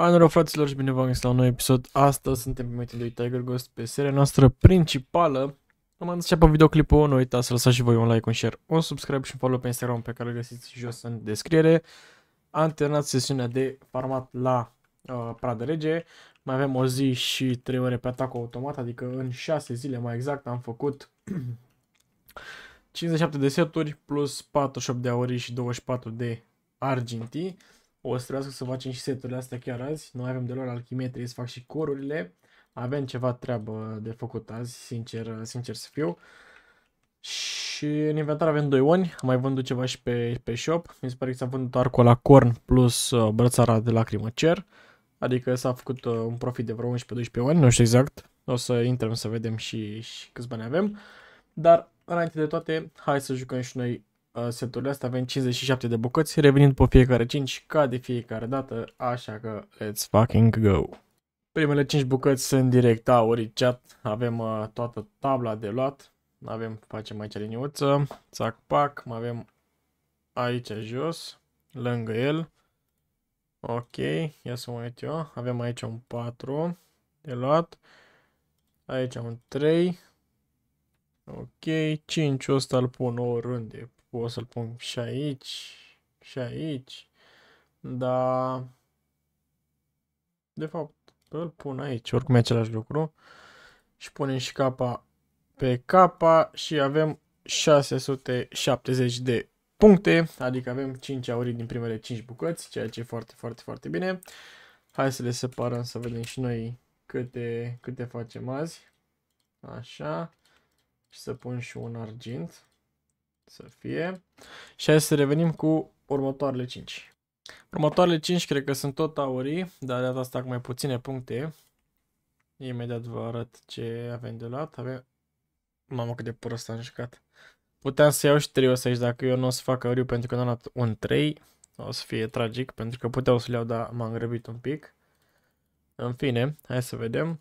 Anul fraților și bine v-am găsit la un nou episod. Astăzi suntem pe Metin lui Tiger Ghost pe seria noastră principală. Am început pe videoclipul, nu uitați să lăsați și voi un like, un share, un subscribe și un follow pe Instagram pe care îl găsiți jos în descriere. Am terminat sesiunea de farmat la uh, Prada Rege. Mai avem o zi și 3 ore pe atac automat, adică în 6 zile mai exact am făcut 57 de seturi plus 48 de aurii și 24 de argintii. O să trebuiască să facem și seturile astea chiar azi. Nu avem deloc alchimie, trebuie să fac și corurile. Avem ceva treabă de făcut azi, sincer, sincer să fiu. Și în inventar avem doi oni, am mai vândut ceva și pe, pe shop. Mi se pare că s-a vândut arcul la corn plus uh, brățara de lacrimă cer. Adică s-a făcut uh, un profit de vreo 11-12 oni, nu știu exact. O să intrăm să vedem și, și câți bani avem. Dar înainte de toate, hai să jucăm și noi Uh, seturile astea avem 57 de bucăți, revenind pe fiecare 5 ca de fiecare dată, așa că let's fucking go! Primele 5 bucăți sunt direct chat, avem uh, toată tabla de luat, avem, facem aici liniuță, țac pac, mai avem aici jos, lângă el, ok, ia să mă uit eu, avem aici un 4 de luat, aici un 3, ok, 5 ăsta îl pun oriunde o să-l pun și aici, și aici, dar de fapt îl pun aici, oricum e același lucru și punem și capa pe capa și avem 670 de puncte, adică avem 5 aurii din primele 5 bucăți, ceea ce e foarte, foarte, foarte bine. Hai să le separăm să vedem și noi câte, câte facem azi. Așa. Și să pun și un argint să fie. Și hai să revenim cu următoarele 5. Următoarele 5 cred că sunt tot aurii, dar de asta cu mai puține puncte. Imediat vă arăt ce avem de luat. Avem... Mamă cât de prost am jucat. Puteam să iau și 3 aici, dacă eu nu o să fac auriu pentru că nu am luat un 3. O să fie tragic, pentru că puteau să le iau, dar m-am grăbit un pic. În fine, hai să vedem.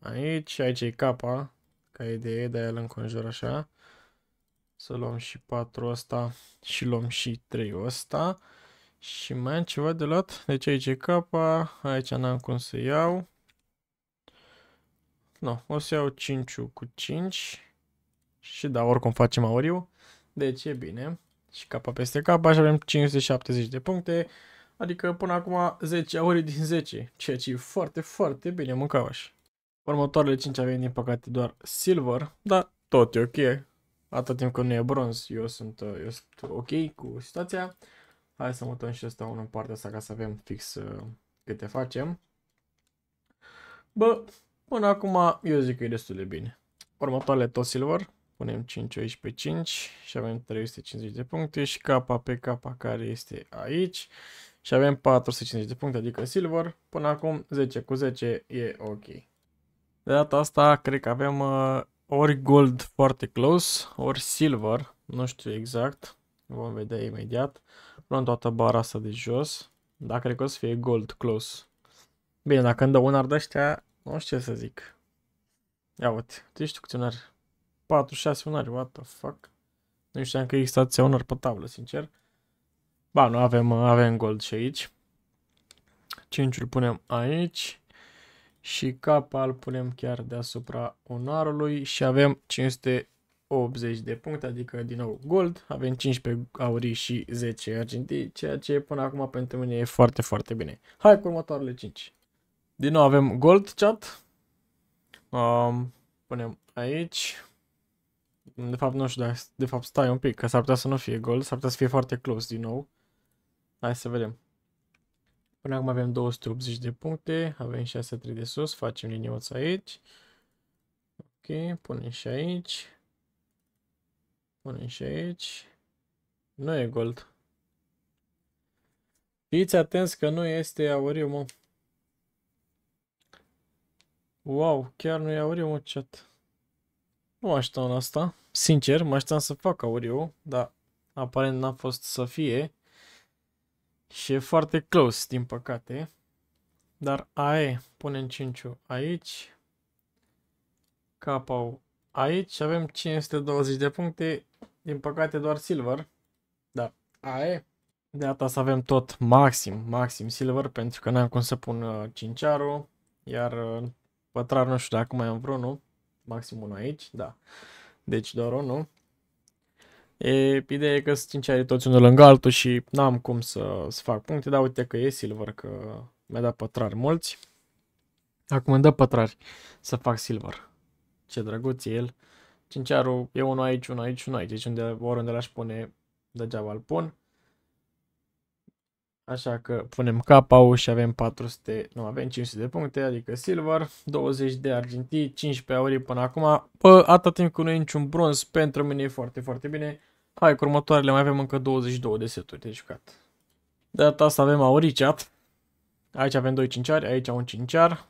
Aici, aici e capa, ca idee, de el înconjur așa. Să luăm și 4 ăsta și luăm și 3 ăsta. Și mai am ceva de luat. Deci aici e capa, aici n-am cum să iau. Nu, no, o să iau 5 cu 5. Și da, oricum facem auriu. Deci e bine. Și capa peste capa și avem 570 de puncte. Adică până acum 10 aurii din 10. Ceea ce e foarte, foarte bine mâncavaș. Următoarele 5 avem din păcate doar silver, dar tot e ok. Atât timp când nu e bronz, eu sunt, uh, eu sunt ok cu situația. Hai să mutăm și asta unul în partea asta ca să avem fix uh, câte facem. Bă, până acum eu zic că e destul de bine. Următoarele tot silver. Punem 5 aici pe 5 și avem 350 de puncte și capa pe capa care este aici. Și avem 450 de puncte, adică silver. Până acum 10 cu 10 e ok. De data asta cred că avem uh, ori gold foarte close, ori silver, nu știu exact, vom vedea imediat. Luăm toată bara asta de jos, dacă cred că o să fie gold close. Bine, dacă îmi dă un de ăștia, nu știu ce să zic. Ia uite, tu ești câți unari. 4, 6 unari, what the fuck? Nu știam că există ația unar pe tablă, sincer. Ba, nu, avem, avem gold și aici. 5 îl punem aici și capa îl punem chiar deasupra onarului și avem 580 de puncte, adică din nou gold, avem 15 aurii și 10 argintii, ceea ce până acum pentru mine e foarte, foarte bine. Hai cu următoarele 5. Din nou avem gold chat, um, punem aici, de fapt nu știu, dar de fapt stai un pic, că s-ar putea să nu fie gold, s-ar putea să fie foarte close din nou. Hai să vedem. Până acum avem 280 de puncte, avem 6-3 de sus, facem liniuța aici. Ok, punem și aici. Punem și aici. Nu e gold. Fiți atenți că nu este auriu, mă. Wow, chiar nu e auriu, mă, chat. Nu așteptam asta. Sincer, mă așteptam să fac auriu, dar aparent n-a fost să fie. Și e foarte close, din păcate. Dar AE, punem 5 aici. k aici avem 520 de puncte. Din păcate doar silver. Dar AE. De data să avem tot maxim, maxim silver pentru că n-am cum să pun uh, Iar uh, pătrar nu știu dacă mai am vreunul. Maxim unul aici, da. Deci doar unul. E, ideea e că sunt 5 ani toți unul lângă altul și n-am cum să, să fac puncte, dar uite că e silver, că mi-a dat pătrari mulți. Acum îmi dă pătrari să fac silver. Ce drăguț e el. Cinciarul e unul aici, unul aici, unul aici. Deci unde, oriunde l-aș pune, degeaba îl pun. Așa că punem capa și avem 400, nu, avem 500 de puncte, adică silver, 20 de argintii, 15 aurii până acum. Pă, atât timp cu nu e niciun bronz, pentru mine e foarte, foarte bine. Hai cu următoarele mai avem încă 22 de seturi de deci jucat. De data asta avem Auricia. Aici avem 2 cinciari, aici un cinciar.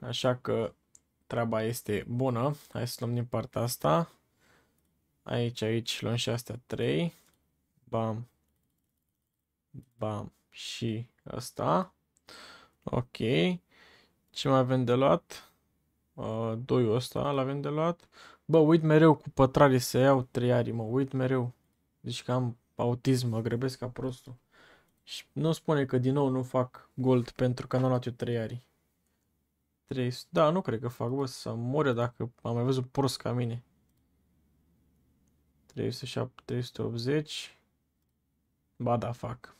Așa că treaba este bună. Hai să luăm din partea asta. Aici, aici luăm și astea 3. Bam. Bam. Și asta. Ok. Ce mai avem de luat? Uh, doiul ăsta l avem de luat. Bă, uit mereu cu pătrare să iau triarii, mă, uit mereu. Deci că am autism, mă grăbesc ca prostul. Și nu spune că din nou nu fac gold pentru că n-am luat eu triarii. Da, nu cred că fac, bă, să mor dacă am mai văzut prost ca mine. 380. Ba da, fac.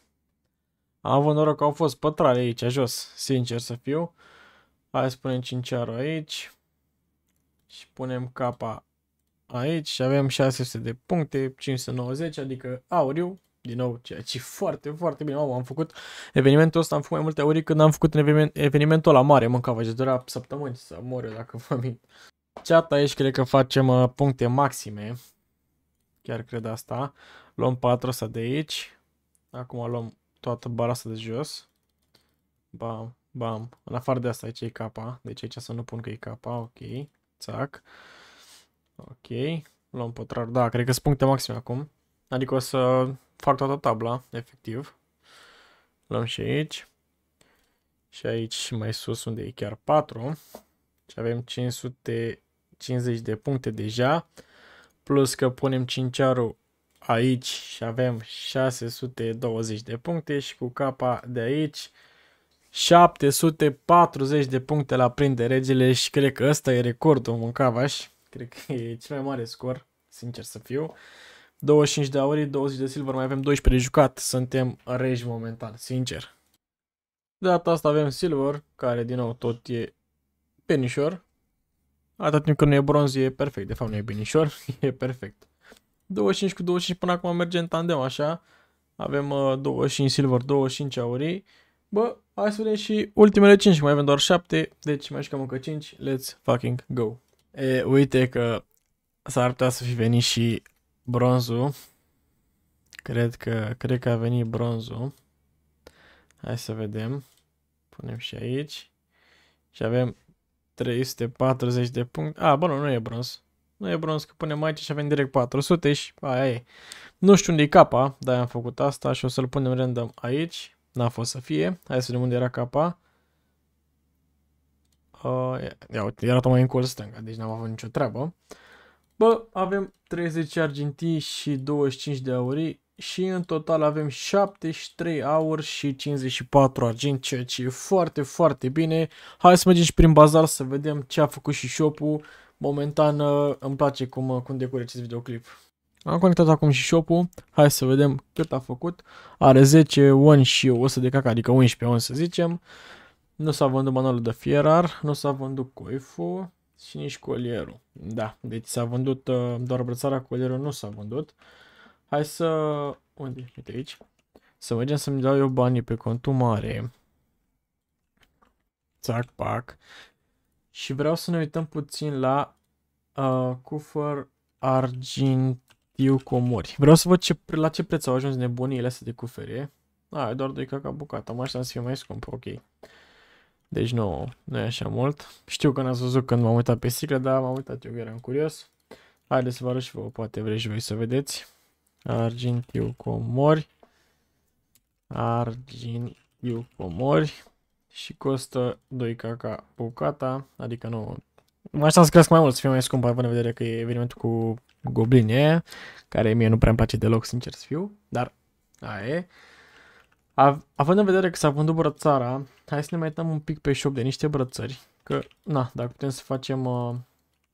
Am avut noroc că au fost pătrare aici, jos, sincer să fiu. Hai să punem cinciarul aici și punem capa aici și avem 600 de puncte, 590, adică auriu, din nou, ceea ce e foarte, foarte bine. Mamă, am făcut evenimentul ăsta, am făcut mai multe ori când am făcut eveniment, evenimentul la mare, mâncava, și dura săptămâni să mor eu dacă vă mint. Chat aici cred că facem uh, puncte maxime, chiar cred asta. Luăm 4 asta de aici, acum luăm toată bara asta de jos. Bam, bam, în afară de asta aici e capa, deci aici să nu pun că e capa, ok. Țac. Ok. Luăm pătrar. Da, cred că sunt puncte maxime acum. Adică o să fac toată tabla, efectiv. Luăm și aici. Și aici mai sus unde e chiar 4. Și avem 550 de puncte deja. Plus că punem 5 arul aici și avem 620 de puncte și cu capa de aici 740 de puncte la prinde regele și cred că ăsta e recordul Moncavaș. Cred că e cel mai mare scor, sincer să fiu. 25 de aurii, 20 de silver, mai avem 12 de jucat. Suntem regi momentan, sincer. De data asta avem silver, care din nou tot e penișor. Atât timp când nu e bronz, e perfect. De fapt nu e binișor, e perfect. 25 cu 25 până acum merge în tandem, așa. Avem uh, 25 silver, 25 aurii. Bă, Hai să vedem și ultimele 5, mai avem doar 7, deci mai jucăm încă 5, let's fucking go. E, uite că s-ar putea să fi venit și bronzul. Cred că, cred că a venit bronzul. Hai să vedem. Punem și aici. Și avem 340 de puncte. A, bă, nu, nu e bronz. Nu e bronz, că punem aici și avem direct 400 și aia e. Nu știu unde e capa, dar am făcut asta și o să-l punem random aici. N-a fost să fie. Hai să vedem unde era capa. Uh, ia uite, era tocmai în col stânga, deci n-am avut nicio treabă. Bă, avem 30 argintii și 25 de aurii și în total avem 73 aur și 54 argint, ceea ce e foarte, foarte bine. Hai să mergem și prin bazar să vedem ce a făcut și shop-ul. Momentan uh, îmi place cum, uh, cum decurge acest videoclip. Am conectat acum și shop-ul. Hai să vedem cât a făcut. Are 10 on și 100 de caca, adică 11 on să zicem. Nu s-a vândut manualul de fierar, nu s-a vândut coiful și nici colierul. Da, deci s-a vândut uh, doar brățara, colierul nu s-a vândut. Hai să... Unde? Uite aici. Să mergem să-mi dau eu banii pe contul mare. Țac, pac. Și vreau să ne uităm puțin la uh, cufăr argint știu cum mori. Vreau să văd ce, la ce preț au ajuns nebuniile astea de cufere. A, e doar 2 caca bucata, mă așteptam să fie mai scump, ok. Deci nu, nu e așa mult. Știu că n-ați văzut când m-am uitat pe sticlă, dar m-am uitat eu, eram curios. Haideți să vă arăt și vă poate vreți și voi să vedeți. Argintiu comori. Argintiu comori. Și costă 2 caca bucata, adică nu... Mă așteptam să crească mai mult, să fie mai scump, având în vedere că e evenimentul cu goblinii aia, care mie nu prea îmi place deloc, sincer să fiu, dar aia e. Av- având în vedere că s-a vândut brățara, hai să ne mai dăm un pic pe shop de niște brățări, că, na, dacă putem să facem uh,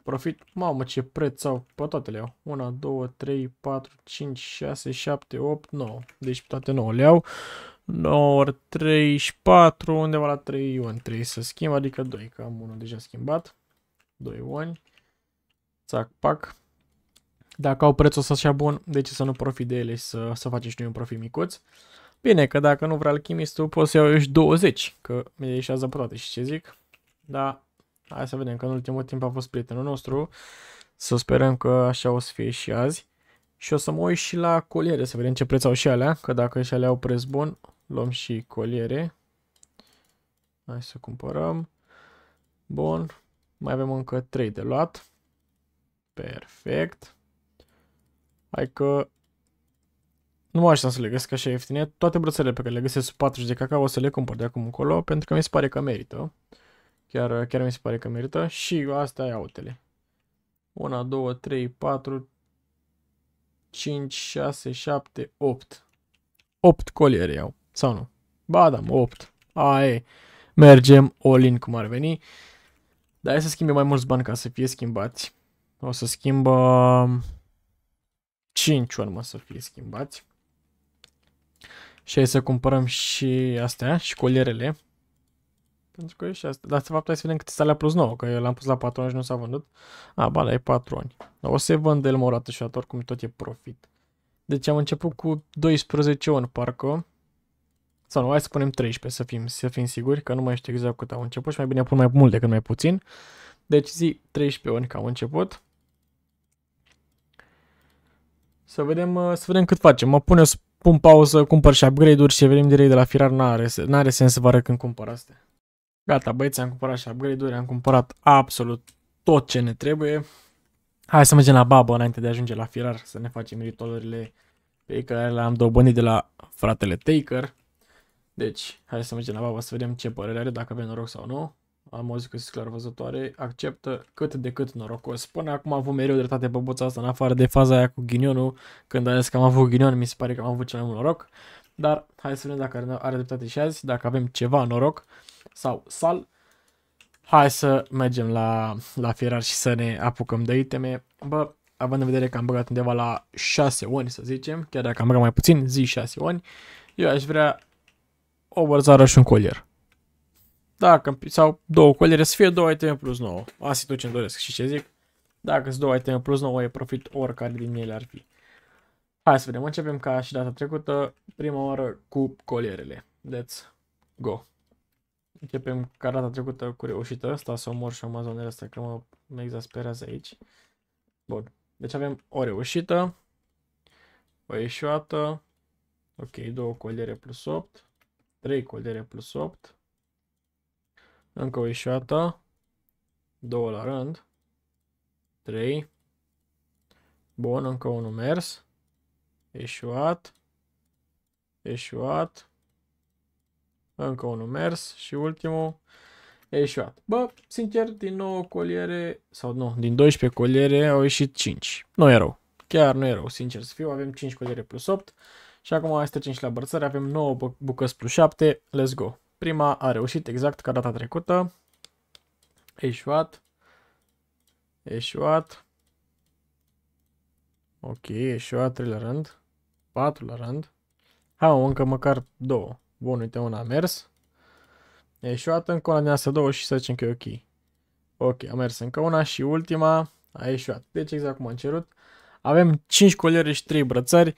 profit, mamă ce preț au, pe toate le au, 1, 2, 3, 4, 5, 6, 7, 8, 9, deci pe toate 9 le au, 9 ori 34, undeva la 3 ioni 3 să schimb, adică 2, că am unul deja schimbat, 2 ioni, țac, pac, dacă au prețul ăsta așa bun, de ce să nu profit de ele și să, să faci și noi un profit micuț? Bine, că dacă nu vrea alchimistul, poți să iau și 20, că mi-e ieșează toate și ce zic. Dar hai să vedem, că în ultimul timp a fost prietenul nostru. Să sperăm că așa o să fie și azi. Și o să mă uit și la coliere, să vedem ce preț au și alea, că dacă și alea au preț bun, luăm și coliere. Hai să cumpărăm. Bun, mai avem încă 3 de luat. Perfect. Hai că nu mă așteptam să le găsesc așa ieftine. Toate brățele pe care le găsesc sub 40 de cacao o să le cumpăr de acum încolo, pentru că mi se pare că merită. Chiar, chiar mi se pare că merită. Și astea e autele. 1, 2, 3, 4, 5, 6, 7, 8. 8 coliere iau. Sau nu? Ba, da, 8. Aie. Mergem all in cum ar veni. Dar hai să schimbe mai mulți bani ca să fie schimbați. O să schimbăm... Uh... 5 urmă să fie schimbați. Și hai să cumpărăm și astea, și colierele. Pentru că e și asta. Dar, de fapt, hai să vedem câte sale a plus 9, că eu l-am pus la ani și nu s-a vândut. A, ba, la e patroni. Dar o să vând el o și dată, oricum tot e profit. Deci am început cu 12 ani, parcă. Sau nu, hai să punem 13, să fim, să fim siguri, că nu mai știu exact cât au început și mai bine pun mai mult decât mai puțin. Deci zi 13 ani că am început. Să vedem, uh, să vedem cât facem. Mă pune, pun pauză, cumpăr și upgrade-uri și venim direct de la firar. N-are, n-are sens să vă arăt când cumpăr astea. Gata, băieți, am cumpărat și upgrade-uri, am cumpărat absolut tot ce ne trebuie. Hai să mergem la babă înainte de a ajunge la firar, să ne facem ritualurile pe care le-am dobândit de la fratele Taker. Deci, hai să mergem la babă să vedem ce părere are, dacă avem noroc sau nu am muzică zi că sclervăzătoare, acceptă cât de cât norocos. Până acum am avut mereu dreptate băbuța asta, în afară de faza aia cu ghinionul, când am zis că am avut ghinion, mi se pare că am avut cel mai mult noroc. Dar hai să vedem dacă are dreptate și azi, dacă avem ceva noroc sau sal. Hai să mergem la, la fierar și să ne apucăm de iteme. Bă, având în vedere că am băgat undeva la 6 ani, să zicem, chiar dacă am băgat mai puțin, zi 6 ani, eu aș vrea o bărzară și un colier. Dacă, sau două colere, să fie două iteme plus 9. Asta e tot ce-mi doresc. Și ce zic? Dacă sunt două iteme plus 9, e profit oricare din ele ar fi. Hai să vedem. Începem ca și data trecută, prima oară cu colierele. Let's go. Începem ca data trecută cu reușită. Asta să omor și amazonele astea, că mă, exasperează aici. Bun. Deci avem o reușită, o ieșoată, ok, două coliere plus 8, Trei coliere plus 8, încă o ieșeată. Două la rând. Trei. Bun, încă unul mers. Eșuat. Eșuat. Încă unul mers. Și ultimul. Eșuat. Bă, sincer, din 9 coliere, sau nu, din 12 coliere au ieșit 5. Nu e rău. Chiar nu e rău, sincer să fiu. Avem 5 coliere plus 8. Și acum este 5 la bărțări, avem 9 bucăți plus 7. Let's go! Prima a reușit exact ca data trecută. Eșuat. Eșuat. Ok, eșuat 3 la rând. 4 la rând. Hai, încă măcar două. Bun, uite, una a mers. Eșuat încă una din astea două și să zicem că e ok. Ok, a mers încă una și ultima a eșuat. Deci exact cum am cerut. Avem 5 coliere și 3 brățări.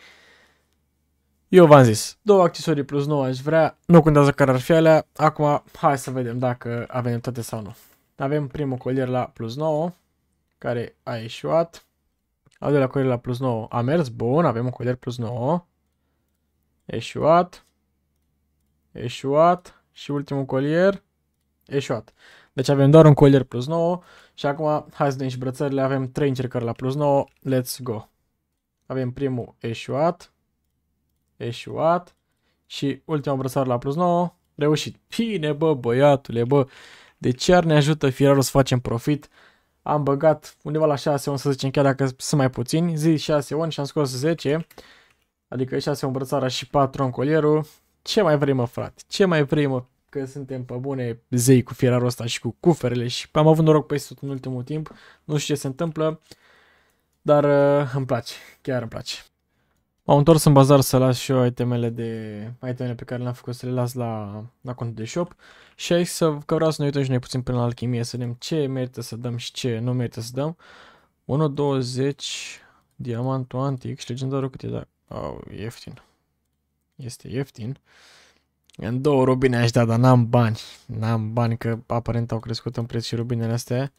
Eu v-am zis, două accesorii plus 9 aș vrea, nu contează care ar fi alea, acum hai să vedem dacă avem toate sau nu. Avem primul colier la plus 9, care a ieșuat, al doilea colier la plus 9 a mers, bun, avem un colier plus 9, ieșuat, ieșuat și ultimul colier, ieșuat. Deci avem doar un colier plus 9 și acum hai să dăm și brățările, avem 3 încercări la plus 9, let's go. Avem primul ieșuat, eșuat. Și ultima brăsoară la plus 9, reușit. Bine, bă, băiatule, bă, de ce ar ne ajută firarul să facem profit? Am băgat undeva la 6 on, să zicem, chiar dacă sunt mai puțini, zi 6 on și am scos 10, adică 6 on brățara și 4 on colierul. Ce mai vrei, mă, frate? Ce mai vrei, mă? Că suntem pe bune zei cu firarul ăsta și cu cuferele și am avut noroc pe tot în ultimul timp, nu știu ce se întâmplă, dar uh, îmi place, chiar îmi place. M-am întors în bazar să las și eu itemele, de, itemele pe care le-am făcut să le las la, la contul de shop și aici să, că vreau să ne uităm și noi puțin până la alchimie, să vedem ce merită să dăm și ce nu merită să dăm. 1.20 diamantul antic și legendarul cât e, da? Au, oh, ieftin. Este ieftin. În două rubine aș da, dar n-am bani. N-am bani că aparent au crescut în preț și rubinele astea.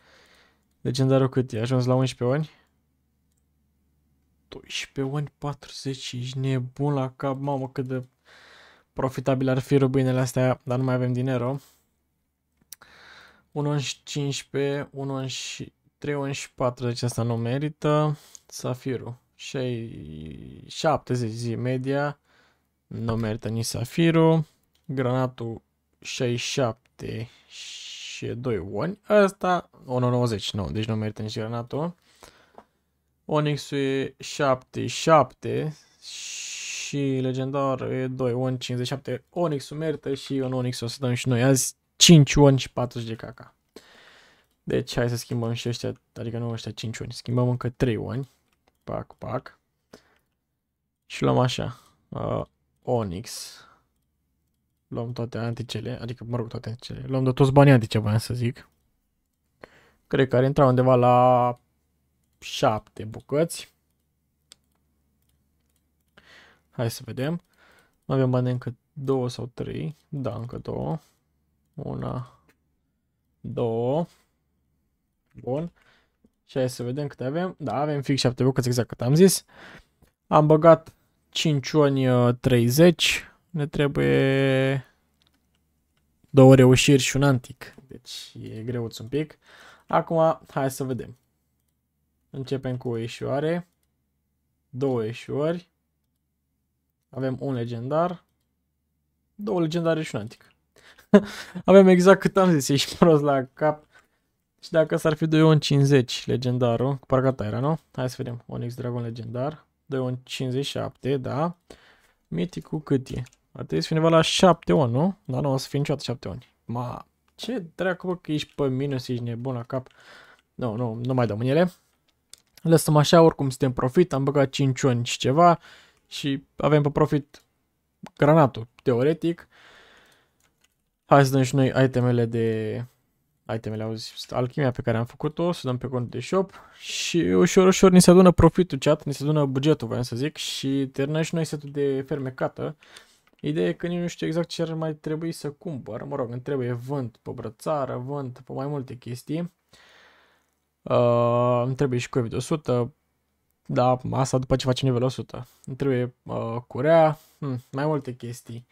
Legendarul cât e? Ajuns la 11 ani? 12 ani, 40, ești nebun la cap, mamă cât de profitabil ar fi rubinele astea, dar nu mai avem dinero. 1 și 15, 1 și 3 și 40, asta nu merită. Safirul, 70 zi media, nu merită nici safirul. Granatul 67 și 2 ani. Asta nu, deci nu merită nici granatul. Onyx e 7, 7 și legendar e 2, on 57. Onyx-ul merită și un Onyx o să dăm și noi azi 5 on și 40 de caca. Deci hai să schimbăm și ăștia, adică nu ăștia 5 oni, schimbăm încă 3 oni. Pac, pac. Și luăm așa, uh, Onyx. Luăm toate anticele, adică mă rog toate anticele, luăm de toți banii antice, voiam să zic. Cred că ar intra undeva la 7 bucăți. Hai să vedem. Mai avem bani încă 2 sau 3. Da, încă 2. Una, două. Bun. Și hai să vedem câte avem. Da, avem fix 7 bucăți, exact cât am zis. Am băgat 5 oni 30. Ne trebuie două reușiri și un antic. Deci e greuț un pic. Acum, hai să vedem. Începem cu o ieșoare, două ieșoare, avem un legendar, două legendare și un antic. avem exact cât am zis, ești prost la cap. Și dacă s-ar fi 2 50 legendarul, parcă era, nu? Hai să vedem, Onyx Dragon legendar, 2 57, da. cu cât e? Ar trebui să fie undeva la 7 on, nu? Dar nu o să fie niciodată 7 on. Ma, ce dracu, bă, că ești pe minus, ești nebun la cap. Nu, nu, nu mai dăm în ele lăsăm așa, oricum suntem profit, am băgat 5 ani și ceva și avem pe profit granatul, teoretic. Hai să dăm și noi itemele de... Itemele, auzi, alchimia pe care am făcut-o, să dăm pe cont de shop și ușor, ușor ni se adună profitul chat, ni se adună bugetul, vreau să zic, și terminăm și noi setul de fermecată. Ideea e că nici nu știu exact ce ar mai trebui să cumpăr, mă rog, îmi trebuie vânt pe brățară, vânt pe mai multe chestii. Uh, îmi trebuie și COVID 100, da, asta după ce faci nivelul 100. Îmi trebuie uh, curea, hmm, mai multe chestii.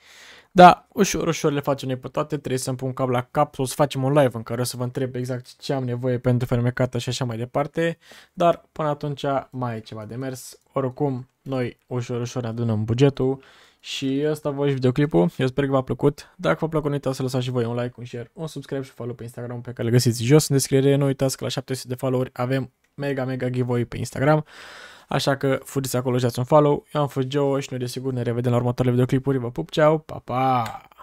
Da, ușor, ușor le facem noi pe toate, trebuie să-mi pun cap la cap o să facem un live în care o să vă întreb exact ce am nevoie pentru fermecată și așa mai departe, dar până atunci mai e ceva de mers. Oricum, noi ușor, ușor adunăm bugetul și asta a fost videoclipul, eu sper că v-a plăcut. Dacă v-a plăcut, nu uitați să lăsați și voi un like, un share, un subscribe și follow pe Instagram pe care le găsiți jos în descriere. Nu uitați că la 700 de follow avem mega, mega giveaway pe Instagram. Așa că fugiți acolo și dați un follow. Eu am fost Joe și noi desigur ne revedem la următoarele videoclipuri. Vă pup, ceau, pa, pa!